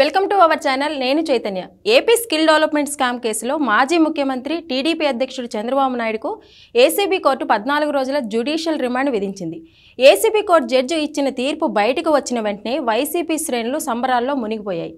welcome to our channel నేను Chaitanya AP skill development scam కేసులో మాజీ ముఖ్యమంత్రి టీడీపీ అధ్యక్షుడు చంద్రబాబు నాయుడుకు ఏసీబీ కోర్టు పద్నాలుగు రోజుల జ్యుడీషియల్ రిమాండ్ విధించింది ఏసీబీ కోర్టు జడ్జి ఇచ్చిన తీర్పు బయటకు వచ్చిన వెంటనే వైసీపీ శ్రేణులు సంబరాల్లో మునిగిపోయాయి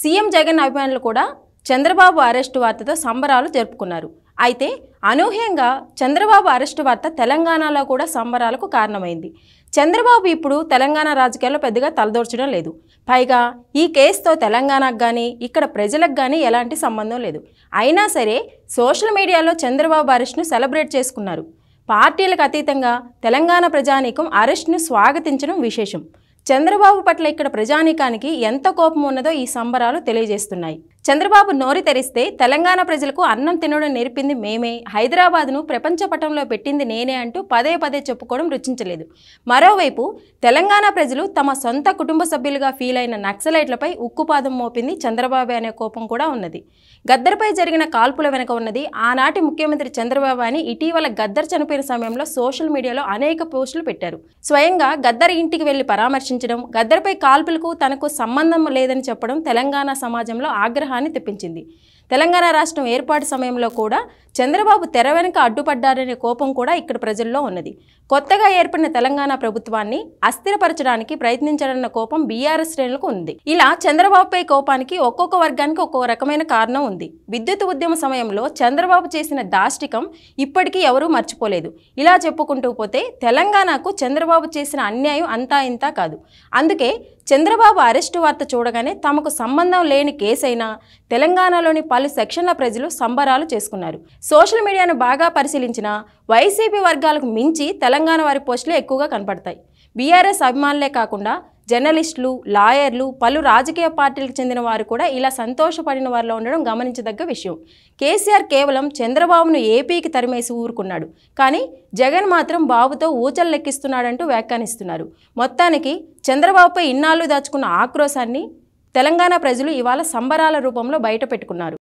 సీఎం జగన్ అభిమానులు కూడా చంద్రబాబు అరెస్టు వార్తతో సంబరాలు జరుపుకున్నారు అయితే అనూహ్యంగా చంద్రబాబు అరెస్టు వార్త తెలంగాణలో కూడా సంబరాలకు కారణమైంది చంద్రబాబు ఇప్పుడు తెలంగాణ రాజకీయాల్లో పెద్దగా తలదోర్చడం లేదు పైగా ఈ కేసుతో తెలంగాణకు కానీ ఇక్కడ ప్రజలకు కానీ ఎలాంటి సంబంధం లేదు అయినా సరే సోషల్ మీడియాలో చంద్రబాబు అరెస్ట్ను సెలబ్రేట్ చేసుకున్నారు పార్టీలకు అతీతంగా తెలంగాణ ప్రజానీకం అరెస్ట్ను స్వాగతించడం విశేషం చంద్రబాబు పట్ల ఇక్కడ ప్రజానీకానికి ఎంత కోపం ఉన్నదో ఈ సంబరాలు తెలియజేస్తున్నాయి చంద్రబాబు నోరి తెరిస్తే తెలంగాణ ప్రజలకు అన్నం తినడం నేర్పింది మేమే హైదరాబాద్ను ప్రపంచ పటంలో పెట్టింది నేనే అంటూ పదే పదే చెప్పుకోవడం రుచించలేదు మరోవైపు తెలంగాణ ప్రజలు తమ సొంత కుటుంబ సభ్యులుగా ఫీల్ అయిన నక్సలైట్లపై ఉక్కుపాదం మోపింది చంద్రబాబు అనే కోపం కూడా ఉన్నది గద్దర్పై జరిగిన కాల్పుల వెనుక ఉన్నది ఆనాటి ముఖ్యమంత్రి చంద్రబాబు అని ఇటీవల గద్దర్ చనిపోయిన సమయంలో సోషల్ మీడియాలో అనేక పోస్టులు పెట్టారు స్వయంగా గద్దర్ ఇంటికి వెళ్లి పరామర్శించడం గద్దర్పై కాల్పులకు తనకు సంబంధం లేదని చెప్పడం తెలంగాణ సమాజంలో ఆగ్రహం ఆగ్రహాన్ని తెప్పించింది తెలంగాణ రాష్ట్రం ఏర్పాటు సమయంలో కూడా చంద్రబాబు తెర వెనుక అడ్డుపడ్డారనే కోపం కూడా ఇక్కడ ప్రజల్లో ఉన్నది కొత్తగా ఏర్పడిన తెలంగాణ ప్రభుత్వాన్ని అస్థిరపరచడానికి ప్రయత్నించాలన్న కోపం బీఆర్ఎస్ శ్రేణులకు ఉంది ఇలా చంద్రబాబుపై కోపానికి ఒక్కొక్క వర్గానికి ఒక్కో రకమైన కారణం ఉంది విద్యుత్ ఉద్యమ సమయంలో చంద్రబాబు చేసిన దాష్టికం ఇప్పటికీ ఎవరూ మర్చిపోలేదు ఇలా చెప్పుకుంటూ పోతే తెలంగాణకు చంద్రబాబు చేసిన అన్యాయం అంతా ఇంతా కాదు అందుకే చంద్రబాబు అరెస్టు వార్త చూడగానే తమకు సంబంధం లేని కేసైనా తెలంగాణలోని పలు సెక్షన్ల ప్రజలు సంబరాలు చేసుకున్నారు సోషల్ మీడియాను బాగా పరిశీలించిన వైసీపీ వర్గాలకు మించి తెలంగాణ వారి పోస్టులు ఎక్కువగా కనపడతాయి బీఆర్ఎస్ అభిమానులే కాకుండా జర్నలిస్టులు లాయర్లు పలు రాజకీయ పార్టీలకు చెందిన వారు కూడా ఇలా సంతోషపడిన వారిలో ఉండడం గమనించదగ్గ విషయం కేసీఆర్ కేవలం చంద్రబాబును ఏపీకి తరిమేసి ఊరుకున్నాడు కానీ జగన్ మాత్రం బాబుతో ఊచలు లెక్కిస్తున్నాడంటూ వ్యాఖ్యానిస్తున్నారు మొత్తానికి చంద్రబాబుపై ఇన్నాళ్ళు దాచుకున్న ఆక్రోశాన్ని తెలంగాణ ప్రజలు ఇవాళ సంబరాల రూపంలో బయట పెట్టుకున్నారు